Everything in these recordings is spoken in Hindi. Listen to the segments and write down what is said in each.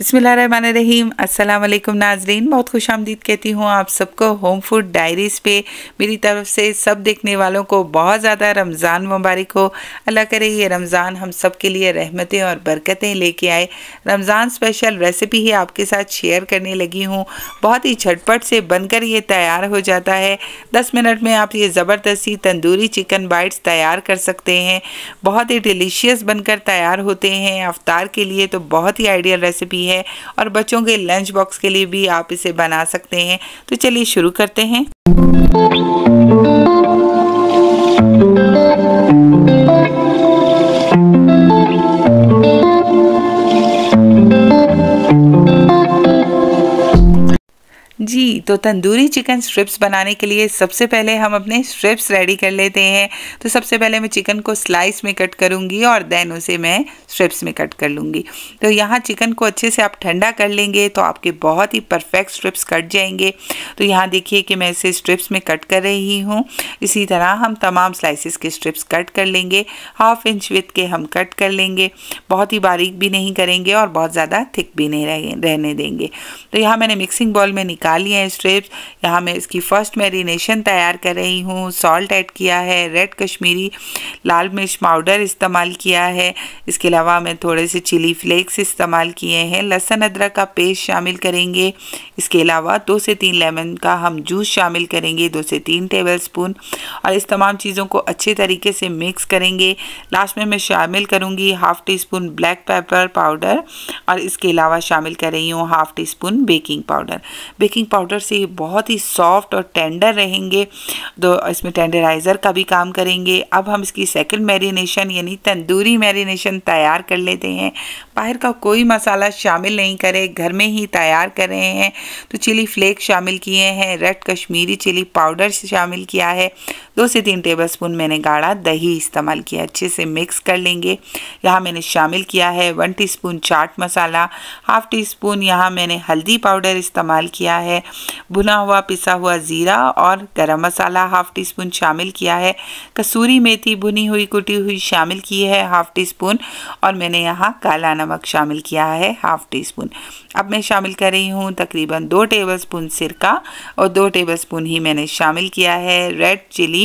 बसमीम अल्लाम नाजरीन बहुत खुश आमदीद कहती हूँ आप सबको होम फूड डायरीज़ पे मेरी तरफ से सब देखने वालों को बहुत ज़्यादा रमज़ान मुबारक हो अल्लाह करे ये रमज़ान हम सब के लिए रहमतें और बरकतें लेके आए रमज़ान स्पेशल रेसिपी ही आपके साथ शेयर करने लगी हूँ बहुत ही झटपट से बनकर ये तैयार हो जाता है दस मिनट में आप ये ज़बरदस्ती तंदूरी चिकन बाइट्स तैयार कर सकते हैं बहुत ही डिलीशियस बनकर तैयार होते हैं अफ्तार के लिए तो बहुत ही आइडियल रेसिपी भी है और बच्चों के लंच बॉक्स के लिए भी आप इसे बना सकते हैं तो चलिए शुरू करते हैं तो तंदूरी चिकन स्ट्रिप्स बनाने के लिए सबसे पहले हम अपने स्ट्रिप्स रेडी कर लेते हैं तो सबसे पहले मैं चिकन को स्लाइस में कट करूँगी और देन उसे मैं स्ट्रिप्स में कट कर लूँगी तो यहाँ चिकन को अच्छे से आप ठंडा कर लेंगे तो आपके बहुत ही परफेक्ट स्ट्रिप्स कट जाएंगे तो यहाँ देखिए कि मैं इसे स्ट्रिप्स में कट कर रही हूँ इसी तरह हम तमाम स्लाइसिस के स्ट्रिप्स कट कर लेंगे हाफ इंच विथ के हम कट कर लेंगे बहुत ही बारीक भी नहीं करेंगे और बहुत ज़्यादा थिक भी नहीं रहने देंगे तो यहाँ मैंने मिक्सिंग बॉल में निकाल लिया है स्ट्रिप्स यहाँ मैं इसकी फ़र्स्ट मैरिनेशन तैयार कर रही हूँ सॉल्ट ऐड किया है रेड कश्मीरी लाल मिर्च पाउडर इस्तेमाल किया है इसके अलावा मैं थोड़े से चिली फ्लेक्स इस्तेमाल किए हैं लहसन अदरक का पेस्ट शामिल करेंगे इसके अलावा दो से तीन लेमन का हम जूस शामिल करेंगे दो से तीन टेबल स्पून और इस तमाम चीज़ों को अच्छे तरीके से मिक्स करेंगे लास्ट में मैं शामिल करूँगी half T teaspoon black pepper powder और इसके अलावा शामिल कर रही हूँ हाफ़ टी स्पून बेकिंग पाउडर बेकिंग पाउडर से बहुत ही सॉफ्ट और टेंडर रहेंगे तो इसमें टेंडराइज़र का भी काम करेंगे अब हम इसकी सेकंड मैरिनेशन यानी तंदूरी मैरिनेशन तैयार कर लेते हैं बाहर का कोई मसाला शामिल नहीं करें घर में ही तैयार कर रहे हैं तो चिली फ्लेक्स शामिल किए हैं रेड कश्मीरी चिली पाउडर शामिल किया है दो से तीन टेबल स्पून मैंने गाढ़ा दही इस्तेमाल किया अच्छे से मिक्स कर लेंगे यहाँ मैंने शामिल किया है one teaspoon chaat masala half teaspoon यहाँ मैंने हल्दी पाउडर इस्तेमाल किया है भुना हुआ पिसा हुआ ज़ीरा और गर्म मसाला हाफ टी स्पून शामिल किया है कसूरी मेथी भुनी हुई कुटी हुई शामिल की है हाफ टी स्पून और मैंने यहाँ काला नमक शामिल किया है हाफ टी स्पून अब मैं शामिल कर रही हूँ तकरीबन दो टेबल स्पून सिरका और दो टेबल स्पून ही मैंने शामिल किया है रेड चिली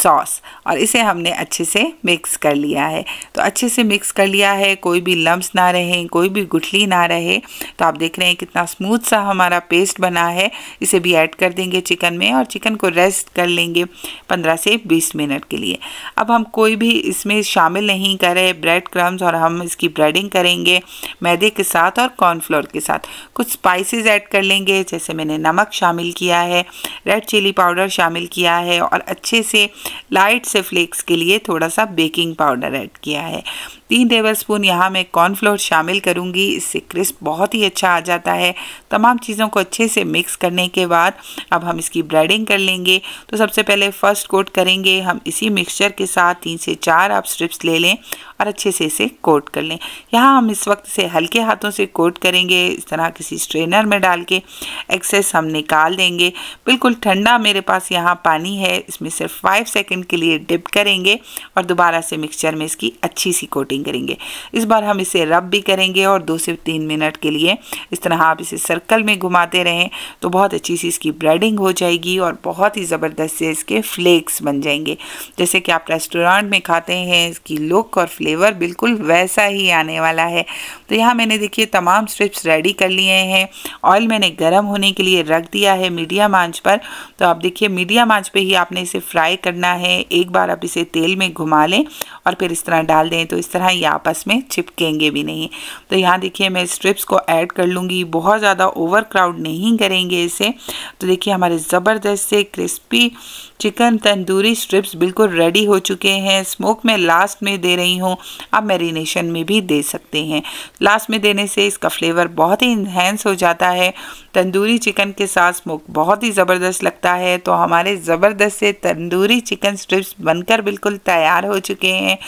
सॉस और इसे हमने अच्छे से मिक्स कर लिया है तो अच्छे से मिक्स कर लिया है कोई भी लम्ब ना रहे कोई भी गुठली ना रहे तो आप देख रहे हैं कितना स्मूथ सा हमारा पेस्ट बना है इसे भी ऐड कर देंगे चिकन में और चिकन को रेस्ट कर लेंगे 15 से 20 मिनट के लिए अब हम कोई भी इसमें शामिल नहीं करें ब्रेड क्रम्स और हम इसकी ब्रेडिंग करेंगे मैदे के साथ और कॉर्नफ्लोर के साथ कुछ स्पाइसिस ऐड कर लेंगे जैसे मैंने नमक शामिल किया है रेड चिली पाउडर शामिल किया है और अच्छे से लाइट से फ्लेक्स के लिए थोड़ा सा बेकिंग पाउडर ऐड किया है तीन टेबल स्पून यहाँ मैं कॉर्नफ्लोर शामिल करूँगी इससे क्रिस्प बहुत ही अच्छा आ जाता है तमाम चीज़ों को अच्छे से मिक्स करने के बाद अब हम इसकी ब्रेडिंग कर लेंगे तो सबसे पहले फ़र्स्ट कोट करेंगे हम इसी मिक्सचर के साथ तीन से चार आप स्ट्रिप्स ले लें और अच्छे से इसे कोट कर लें यहाँ हम इस वक्त से हल्के हाथों से कोट करेंगे इस तरह किसी स्ट्रेनर में डाल के एक्सेस हम निकाल देंगे बिल्कुल ठंडा मेरे पास यहाँ पानी है इसमें सिर्फ फाइव सेकेंड के लिए डिप करेंगे और दोबारा से मिक्सचर में इसकी अच्छी सी कोटिंग कटिंग करेंगे इस बार हम इसे रब भी करेंगे और दो से तीन मिनट के लिए इस तरह आप इसे सर्कल में घुमाते रहें तो बहुत अच्छी सी इसकी ब्रेडिंग हो जाएगी और बहुत ही ज़बरदस्त से इसके फ्लेक्स बन जाएंगे जैसे कि आप रेस्टोरेंट में खाते हैं इसकी लुक और फ्लेवर बिल्कुल वैसा ही आने वाला है तो यहाँ मैंने देखिए तमाम स्ट्रिप्स रेडी कर लिए हैं ऑयल मैंने गर्म होने के लिए रख दिया है मीडियम आंच पर तो आप देखिए मीडियम आंच पे ही आपने इसे फ्राई करना है एक बार आप इसे तेल में घुमा लें और फिर इस तरह डाल दें तो इस तरह ये आपस में चिपकेंगे भी नहीं तो यहाँ देखिए मैं स्ट्रिप्स को ऐड कर लूँगी बहुत ज़्यादा ओवर क्राउड नहीं करेंगे इसे तो देखिए हमारे ज़बरदस्त से क्रिस्पी चिकन तंदूरी स्ट्रिप्स बिल्कुल रेडी हो चुके हैं स्मोक में लास्ट में दे रही हूँ आप मैरिनेशन में भी दे सकते हैं लास्ट में देने से इसका फ्लेवर बहुत ही इन्हेंस हो जाता है तंदूरी चिकन के साथ स्मोक बहुत ही ज़बरदस्त लगता है तो हमारे ज़बरदस्त से तंदूरी चिकन स्ट्रिप्स बनकर बिल्कुल तैयार हो चुके हैं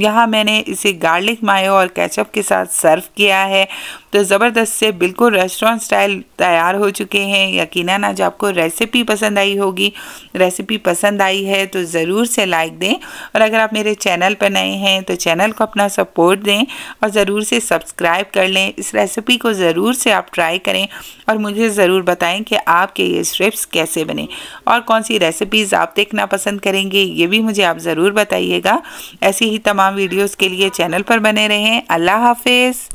यहाँ मैंने इसे गार्लिक मायो और कैचअप के साथ सर्व किया है तो ज़बरदस्त से बिल्कुल रेस्टोरेंट स्टाइल तैयार हो चुके हैं यकीन आज आपको रेसिपी पसंद आई होगी रेसिपी पसंद आई है तो ज़रूर से लाइक दें और अगर आप मेरे चैनल पर नए हैं तो चैनल को अपना सपोर्ट दें और ज़रूर से सब्सक्राइब कर लें इस रेसिपी को ज़रूर से आप ट्राई करें और मुझे ज़रूर बताएँ कि आपके ये स्ट्रिप्स कैसे बने और कौन सी रेसिपीज़ आप देखना पसंद करेंगे ये भी मुझे आप ज़रूर बताइएगा ऐसी ही तमाम वीडियोज़ के लिए चैनल पर बने रहें अल्लाह हाफिज़